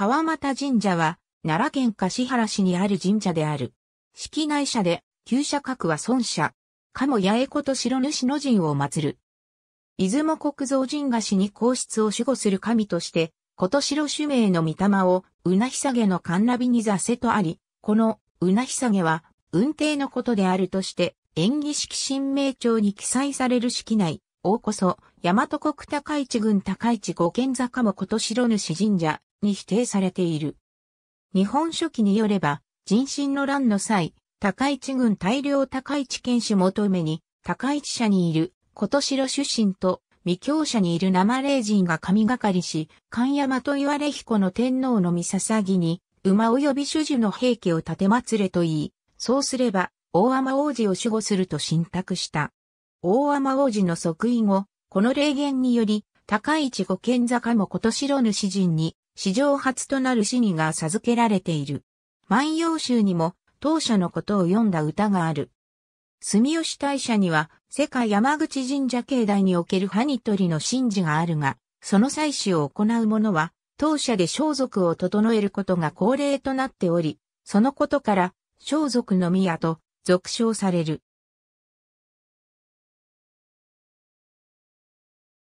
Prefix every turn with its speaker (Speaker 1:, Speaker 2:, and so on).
Speaker 1: 川又神社は、奈良県橿原市にある神社である。式内社で、旧社格は孫社。も八重子と白主の神を祀る。出雲国造神菓子に皇室を守護する神として、こと白主名の御霊を、うなひさげの神ンラビに座せとあり、この、うなひさげは、運帝のことであるとして、演技式神明帳に記載される式内、大こそ、大和国高市郡高市五軒坂もこと白主神社、に否定されている。日本書紀によれば、人心の乱の際、高市軍大量高市県主求めに、高市社にいる、琴城出身と、未教者にいる生霊人が神がかりし、神山と言われ彦の天皇の御捧ぎに、馬及び主樹の兵器を立てまれと言い、そうすれば、大天王子を守護すると信託した。大天王子の即位後、この霊言により、高市御賢坂も年城主人に、史上初となる死にが授けられている。万葉集にも当社のことを読んだ歌がある。住吉大社には世界山口神社境内におけるハニトリの神事があるが、その祭祀を行う者は当社で装束を整えることが恒例となっており、そのことから、装束の宮と俗称される。